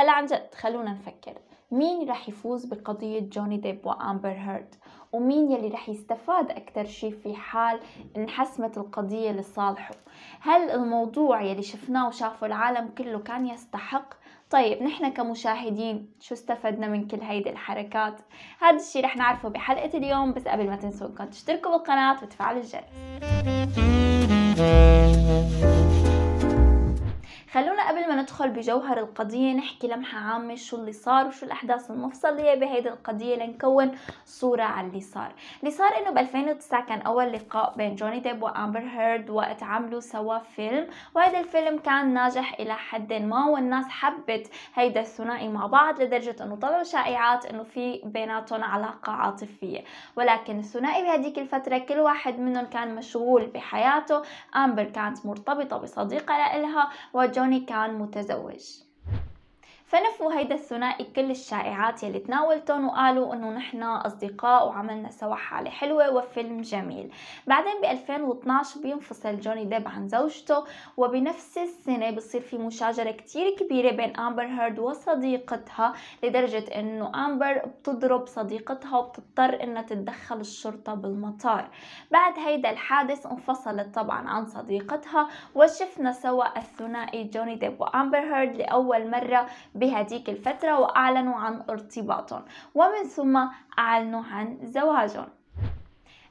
هلا عن جد خلونا نفكر مين رح يفوز بقضية جوني ديب وأمبر هيرد ومين يلي رح يستفاد أكثر شيء في حال انحسمت القضية لصالحه هل الموضوع يلي شفناه وشافه العالم كله كان يستحق طيب نحن كمشاهدين شو استفدنا من كل هيدي الحركات هذا الشيء رح نعرفه بحلقة اليوم بس قبل ما تنسوا انكم تشتركوا بالقناة وتفعلوا الجرس خلونا قبل ما ندخل بجوهر القضية نحكي لمحة عامة شو اللي صار وشو الأحداث المفصلية بهيدي القضية لنكون صورة على اللي صار اللي صار إنه ب 2009 كان أول لقاء بين جوني ديب وأمبر هيرد وقت عملوا سوا فيلم وهذا الفيلم كان ناجح إلى حد ما والناس حبت هيدا الثنائي مع بعض لدرجة إنه طلعوا شائعات إنه في بيناتهم علاقة عاطفية ولكن الثنائي بهديك الفترة كل واحد منهم كان مشغول بحياته أمبر كانت مرتبطة بصديقة لإلها جوني كان متزوج فنفوا هيدا الثنائي كل الشائعات يلي تناولتهم وقالوا انه نحن اصدقاء وعملنا سوا حالة حلوة وفيلم جميل بعدين ب 2012 بينفصل جوني ديب عن زوجته وبنفس السنة بصير في مشاجرة كتير كبيرة بين امبر هيرد وصديقتها لدرجة انه امبر بتضرب صديقتها وبتضطر انها تتدخل الشرطة بالمطار بعد هيدا الحادث انفصلت طبعا عن صديقتها وشفنا سوا الثنائي جوني ديب وامبر هيرد لأول مرة بهذيك الفترة وأعلنوا عن ارتباطهم ومن ثم أعلنوا عن زواجهم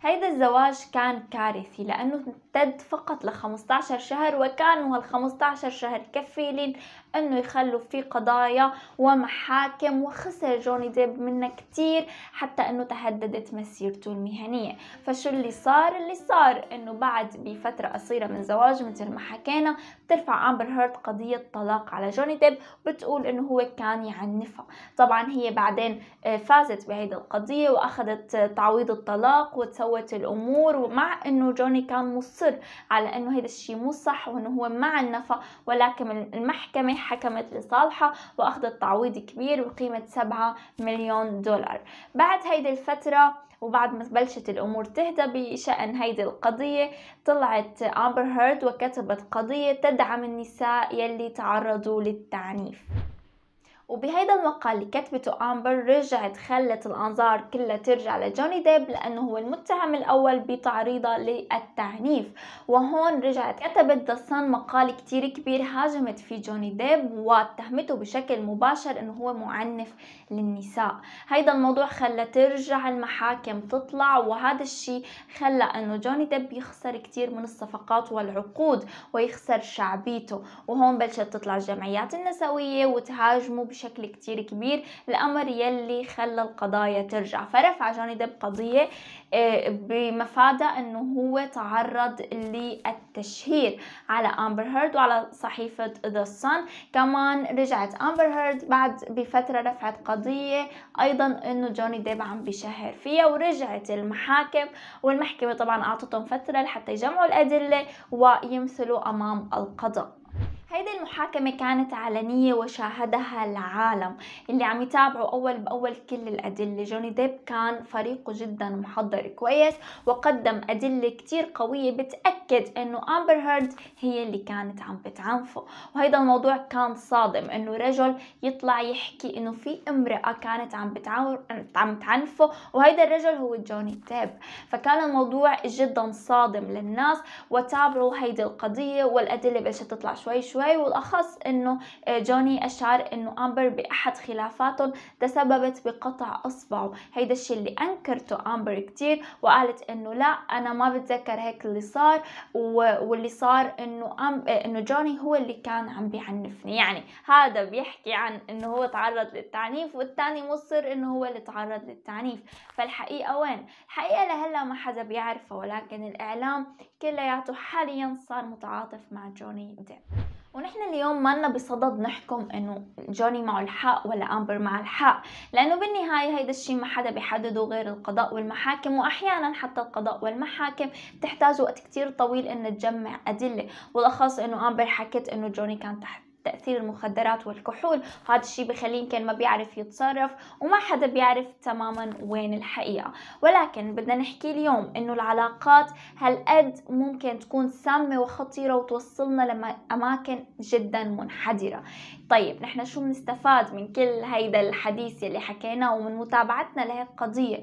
هيدا الزواج كان كارثي لأنه امتد فقط ل 15 شهر وكانوا هال 15 شهر كفيلين انه يخلوا في قضايا ومحاكم وخسر جوني ديب منها كتير حتى انه تهددت مسيرته المهنية فشو اللي صار اللي صار انه بعد بفترة قصيرة من زواج مثل ما حكينا بترفع امبر هيرت قضية طلاق على جوني ديب بتقول انه هو كان يعنفها طبعا هي بعدين آه، فازت بهيدي القضية واخذت آه، تعويض الطلاق وتسوت الامور ومع انه جوني كان مصر على انه هيدا الشيء مو صح وانه هو ما عنفها ولكن المحكمة حكمت لصالحه وأخذت تعويض كبير بقيمة 7 مليون دولار بعد هيدي الفترة وبعد ما بلشت الامور تهدى بشان هيدي القضيه طلعت امبر هيرد وكتبت قضيه تدعم النساء يلي تعرضوا للتعنيف وبهيدا المقال اللي كتبته أمبر رجعت خلت الأنظار كلها ترجع لجوني ديب لأنه هو المتهم الأول بتعريضه للتعنيف وهون رجعت كتبت دسان مقال كتير كبير هاجمت فيه جوني ديب واتهمته بشكل مباشر أنه هو معنف للنساء هيدا الموضوع خلى ترجع المحاكم تطلع وهذا الشيء خلى أنه جوني ديب يخسر كتير من الصفقات والعقود ويخسر شعبيته وهون بلشت تطلع الجمعيات النسوية وتهاجمه بشكل كتير كبير الأمر يلي خلى القضايا ترجع فرفع جوني ديب قضية آه، بمفادها أنه هو تعرض للتشهير على أمبر هيرد وعلى صحيفة ذا سان كمان رجعت أمبر هيرد بعد بفترة رفعت قضية أيضا أنه جوني ديب عم بشهر فيها ورجعت المحاكم والمحكمة طبعا أعطتهم فترة لحتى يجمعوا الأدلة ويمثلوا أمام القضاء هيدي المحاكمة كانت علنية وشاهدها العالم اللي عم يتابعوا أول بأول كل الأدلة جوني ديب كان فريقه جدا محضر كويس وقدم أدلة كتير قوية بتأكد أنه أمبر هيرد هي اللي كانت عم بتعنفه وهيدا الموضوع كان صادم أنه رجل يطلع يحكي أنه في امرأة كانت عم بتعنفه عم وهيدا الرجل هو جوني ديب فكان الموضوع جدا صادم للناس وتابعوا هيدي القضية والأدلة بلشت تطلع شوي شوي شوي والأخص أنه آه، جوني أشعر أنه أمبر بأحد خلافاتهم تسببت بقطع أصبعه هيدا الشيء اللي أنكرته أمبر كتير وقالت أنه لا أنا ما بتذكر هيك اللي صار واللي صار أنه آه، أنه جوني هو اللي كان عم بيعنفني يعني هذا بيحكي عن أنه هو تعرض للتعنيف والثاني مصر أنه هو اللي تعرض للتعنيف فالحقيقة وين؟ الحقيقة لهلا ما حدا بيعرفه ولكن الإعلام كلياته حاليا صار متعاطف مع جوني ديب نحن اليوم لنا بصدد نحكم انه جوني معه الحق ولا امبر مع الحق لانه بالنهايه هيدا الشيء ما حدا بيحدده غير القضاء والمحاكم واحيانا حتى القضاء والمحاكم بتحتاج وقت كتير طويل ان تجمع ادله والاخص انه امبر حكت انه جوني كان تحت تاثير المخدرات والكحول هذا الشيء بخليه يمكن ما بيعرف يتصرف وما حدا بيعرف تماما وين الحقيقه ولكن بدنا نحكي اليوم انه العلاقات هالقد ممكن تكون سامه وخطيره وتوصلنا لاماكن جدا منحدره طيب نحن شو بنستفاد من كل هيدا الحديث اللي حكيناه ومن متابعتنا القضية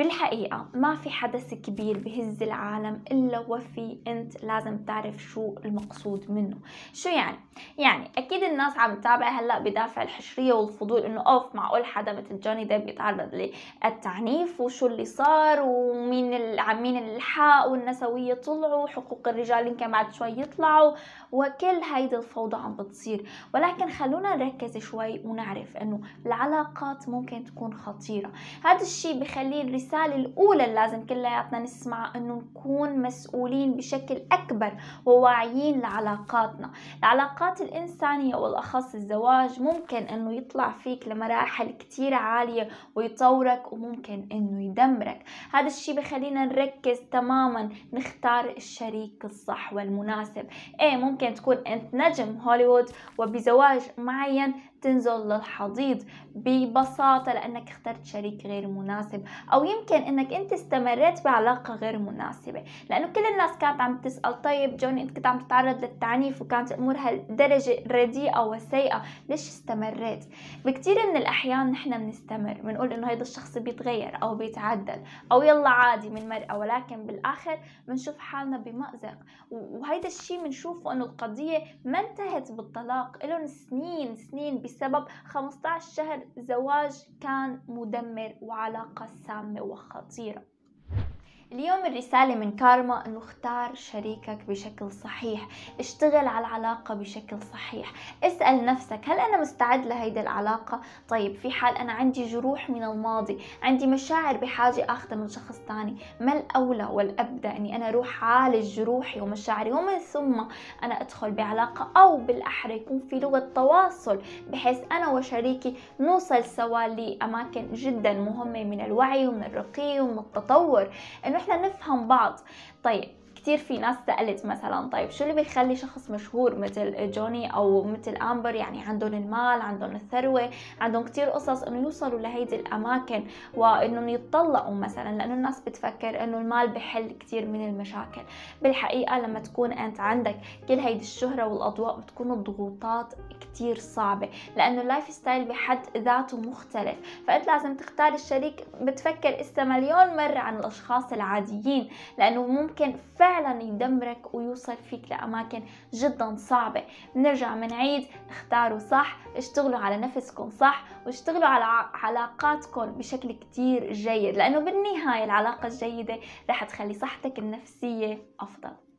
بالحقيقة ما في حدث كبير بهز العالم إلا وفي أنت لازم تعرف شو المقصود منه شو يعني؟ يعني أكيد الناس عم تتابع هلأ بدافع الحشرية والفضول إنه أوف معقول حدا مثل جوني ديب يتعرض للتعنيف وشو اللي صار ومين العمين الحق والنسوية طلعوا حقوق الرجال يمكن بعد شوي يطلعوا وكل هيدي الفوضى عم بتصير ولكن خلونا نركز شوي ونعرف إنه العلاقات ممكن تكون خطيرة هذا الشيء بخلي الرسالة الرسالة الأولى اللي لازم كلياتنا نسمعها إنه نكون مسؤولين بشكل أكبر وواعيين لعلاقاتنا العلاقات الإنسانية والأخص الزواج ممكن إنه يطلع فيك لمراحل كتير عالية ويطورك وممكن إنه يدمرك هذا الشي بخلينا نركز تماما نختار الشريك الصح والمناسب إيه ممكن تكون أنت نجم هوليوود وبزواج معين تنزل للحضيض ببساطة لأنك اخترت شريك غير مناسب أو يمكن أنك أنت استمريت بعلاقة غير مناسبة لأنه كل الناس كانت عم تسأل طيب جوني أنت كنت عم تتعرض للتعنيف وكانت أمورها هالدرجة رديئة وسيئة ليش استمريت بكتير من الأحيان نحن بنستمر بنقول أنه هيدا الشخص بيتغير أو بيتعدل أو يلا عادي من مرأة ولكن بالآخر بنشوف حالنا بمأزق وهيدا الشيء بنشوفه أنه القضية ما انتهت بالطلاق لهم سنين سنين بسبب 15 شهر زواج كان مدمر وعلاقة سامة وخطيرة اليوم الرسالة من كارما انه اختار شريكك بشكل صحيح اشتغل على العلاقة بشكل صحيح اسأل نفسك هل انا مستعد لهيدا العلاقة طيب في حال انا عندي جروح من الماضي عندي مشاعر بحاجة اخذها من شخص تاني ما الاولى والابدى اني انا اروح عالج جروحي ومشاعري ومن ثم انا ادخل بعلاقة او بالاحرى يكون في لغة تواصل بحيث انا وشريكي نوصل سوا لاماكن جدا مهمة من الوعي ومن الرقي ومن التطور انه احنا نفهم بعض طيب كثير في ناس سألت مثلا طيب شو اللي بيخلي شخص مشهور مثل جوني او مثل امبر يعني عندهم المال عندهم الثروة عندهم كثير قصص انه يوصلوا لهيدي الاماكن وانهم يتطلقوا مثلا لانه الناس بتفكر انه المال بحل كثير من المشاكل بالحقيقة لما تكون انت عندك كل هيدي الشهرة والاضواء بتكون الضغوطات كتير صعبة لأنه اللايف ستايل بحد ذاته مختلف فأنت لازم تختار الشريك بتفكر إسا مليون مرة عن الأشخاص العاديين لأنه ممكن فعلا يدمرك ويوصل فيك لأماكن جدا صعبة بنرجع عيد اختاروا صح اشتغلوا على نفسكم صح واشتغلوا على علاقاتكم بشكل كتير جيد لأنه بالنهاية العلاقة الجيدة رح تخلي صحتك النفسية أفضل